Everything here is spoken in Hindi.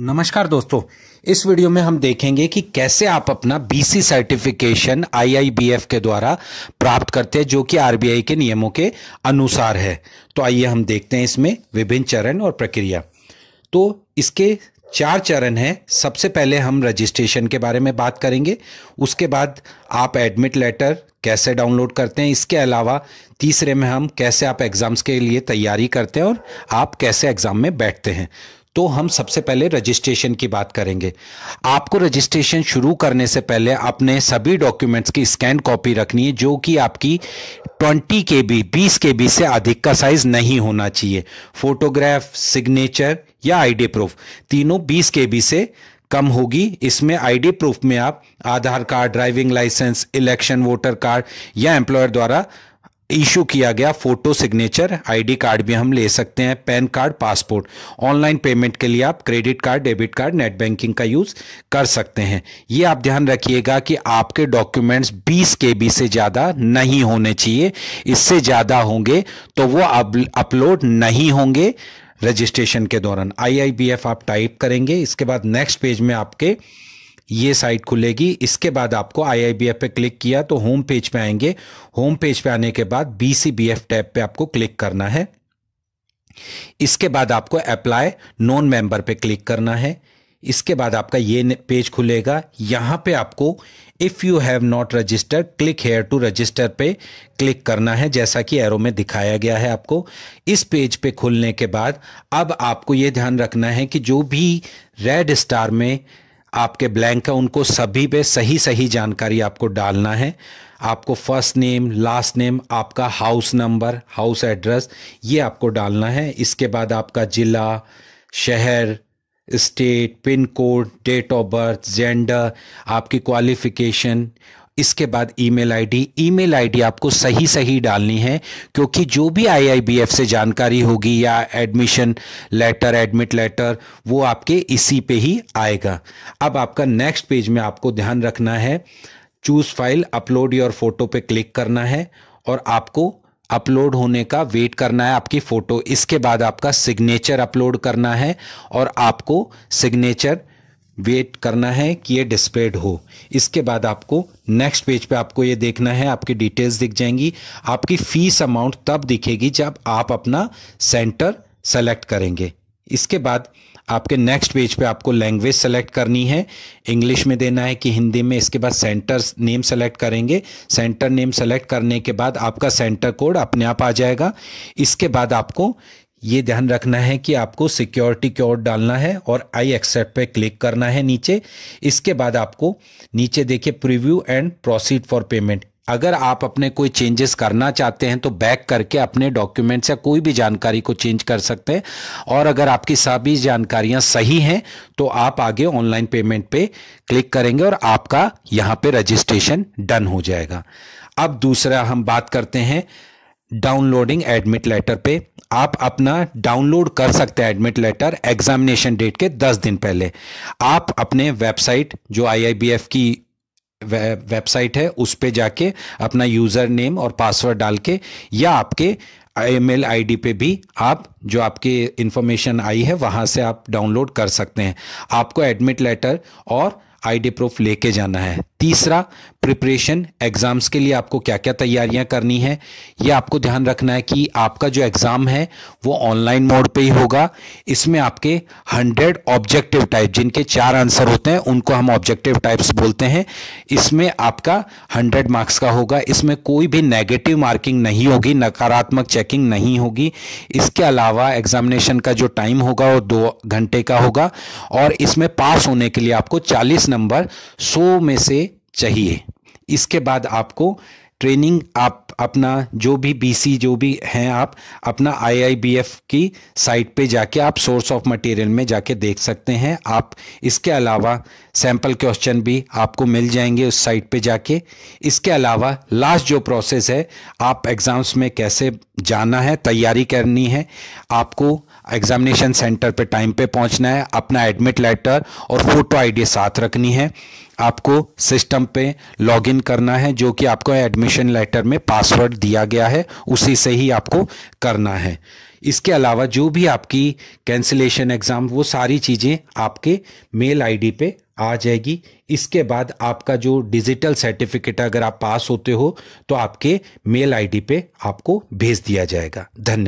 नमस्कार दोस्तों इस वीडियो में हम देखेंगे कि कैसे आप अपना बीसी सर्टिफिकेशन आईआईबीएफ के द्वारा प्राप्त करते हैं जो कि आरबीआई के नियमों के अनुसार है तो आइए हम देखते हैं इसमें विभिन्न चरण और प्रक्रिया तो इसके चार चरण हैं सबसे पहले हम रजिस्ट्रेशन के बारे में बात करेंगे उसके बाद आप एडमिट लेटर कैसे डाउनलोड करते हैं इसके अलावा तीसरे में हम कैसे आप एग्ज़ाम्स के लिए तैयारी करते हैं और आप कैसे एग्ज़ाम में बैठते हैं तो हम सबसे पहले रजिस्ट्रेशन की बात करेंगे आपको रजिस्ट्रेशन शुरू करने से पहले अपने सभी डॉक्यूमेंट्स की स्कैन कॉपी रखनी है जो कि आपकी 20 के बी बीस के बी से अधिक का साइज नहीं होना चाहिए फोटोग्राफ सिग्नेचर या आईडी प्रूफ तीनों बीस के बी से कम होगी इसमें आईडी प्रूफ में आप Aadhaar card driving licence election voter card या एम्प्लॉयर द्वारा इशू किया गया फोटो सिग्नेचर आईडी कार्ड भी हम ले सकते हैं PAN card passport online payment के लिए आप credit card debit card net banking का यूज़ कर सकते हैं ये आप ध्यान रखिएगा कि आपके डॉक्यूमेंट्स 20 के से ज़्यादा नहीं होने चाहिए इससे ज़्यादा होंगे तो वो अपलोड नहीं होंगे रजिस्ट्रेशन के दौरान आई आप टाइप करेंगे इसके बाद नेक्स्ट पेज में आपके ये साइट खुलेगी इसके बाद आपको आई पे क्लिक किया तो होम पेज पे आएंगे होम पेज पे आने के बाद B C B F tab पे आपको क्लिक करना है इसके बाद आपको अप्लाई नॉन मेंबर पे क्लिक करना है इसके बाद आपका ये पेज खुलेगा यहां पे आपको if you have not register click here to register पे क्लिक करना है जैसा कि एरो में दिखाया गया है आपको इस पेज पे खुलने के बाद अब आपको ये ध्यान रखना है कि जो भी रेड स्टार में आपके ब्लैंक है उनको सभी पे सही सही जानकारी आपको डालना है आपको फर्स्ट नेम लास्ट नेम आपका हाउस नंबर हाउस एड्रेस ये आपको डालना है इसके बाद आपका ज़िला शहर state pin code date of birth gender आपकी क्वालिफ़िकेशन इसके बाद ईमेल आईडी ईमेल आईडी आपको सही सही डालनी है क्योंकि जो भी आईआईबीएफ से जानकारी होगी या एडमिशन लेटर एडमिट लेटर वो आपके इसी पे ही आएगा अब आपका नेक्स्ट पेज में आपको ध्यान रखना है choose file upload your photo पे क्लिक करना है और आपको अपलोड होने का वेट करना है आपकी फ़ोटो इसके बाद आपका सिग्नेचर अपलोड करना है और आपको सिग्नेचर वेट करना है कि ये डिस्प्लेड हो इसके बाद आपको नेक्स्ट पेज पे आपको ये देखना है आपकी डिटेल्स दिख जाएंगी आपकी फीस अमाउंट तब दिखेगी जब आप अपना सेंटर सेलेक्ट करेंगे इसके बाद आपके नेक्स्ट पेज पे आपको लैंग्वेज सेलेक्ट करनी है इंग्लिश में देना है कि हिंदी में इसके बाद सेंटर नेम सेलेक्ट करेंगे सेंटर नेम सेलेक्ट करने के बाद आपका सेंटर कोड अपने आप आ जाएगा इसके बाद आपको ये ध्यान रखना है कि आपको सिक्योरिटी कोड डालना है और आई एक्सेप्ट पे क्लिक करना है नीचे इसके बाद आपको नीचे देखिए preview and proceed for payment अगर आप अपने कोई चेंजेस करना चाहते हैं तो बैक करके अपने डॉक्यूमेंट्स या कोई भी जानकारी को चेंज कर सकते हैं और अगर आपकी सभी जानकारियां सही हैं तो आप आगे ऑनलाइन पेमेंट पे क्लिक करेंगे और आपका यहां पे रजिस्ट्रेशन डन हो जाएगा अब दूसरा हम बात करते हैं डाउनलोडिंग एडमिट लेटर पे आप अपना डाउनलोड कर सकते हैं एडमिट लेटर एग्जामिनेशन डेट के दस दिन पहले आप अपने वेबसाइट जो आईआईबीएफ की वेबसाइट है उस पर जाके अपना यूज़र नेम और पासवर्ड डाल के या आपके ईमेल आईडी पे भी आप जो आपके इन्फॉर्मेशन आई है वहाँ से आप डाउनलोड कर सकते हैं आपको एडमिट लेटर और आईडी प्रूफ लेके जाना है तीसरा प्रिपरेशन एग्ज़ाम्स के लिए आपको क्या क्या तैयारियां करनी है यह आपको ध्यान रखना है कि आपका जो एग्ज़ाम है वो ऑनलाइन मोड पे ही होगा इसमें आपके 100 ऑब्जेक्टिव टाइप जिनके चार आंसर होते हैं उनको हम ऑब्जेक्टिव टाइप्स बोलते हैं इसमें आपका 100 मार्क्स का होगा इसमें कोई भी नेगेटिव मार्किंग नहीं होगी नकारात्मक चेकिंग नहीं होगी इसके अलावा एग्जामिनेशन का जो टाइम होगा वो दो घंटे का होगा और इसमें पास होने के लिए आपको चालीस नंबर सौ में से चाहिए इसके बाद आपको ट्रेनिंग आप अपना जो भी बीसी जो भी हैं आप अपना आईआईबीएफ की साइट पे जाके आप सोर्स ऑफ मटेरियल में जाके देख सकते हैं आप इसके अलावा सैम्पल क्वेश्चन भी आपको मिल जाएंगे उस साइट पे जाके इसके अलावा लास्ट जो प्रोसेस है आप एग्ज़ाम्स में कैसे जाना है तैयारी करनी है आपको एग्ज़ामिनेशन सेंटर पे टाइम पे पहुंचना है अपना एडमिट लेटर और फोटो आईडी साथ रखनी है आपको सिस्टम पे लॉगिन करना है जो कि आपको एडमिशन लेटर में पासवर्ड दिया गया है उसी से ही आपको करना है इसके अलावा जो भी आपकी कैंसिलेशन एग्ज़ाम वो सारी चीज़ें आपके मेल आईडी पे आ जाएगी इसके बाद आपका जो डिजिटल सर्टिफिकेट अगर आप पास होते हो तो आपके मेल आईडी पे आपको भेज दिया जाएगा धन्यवाद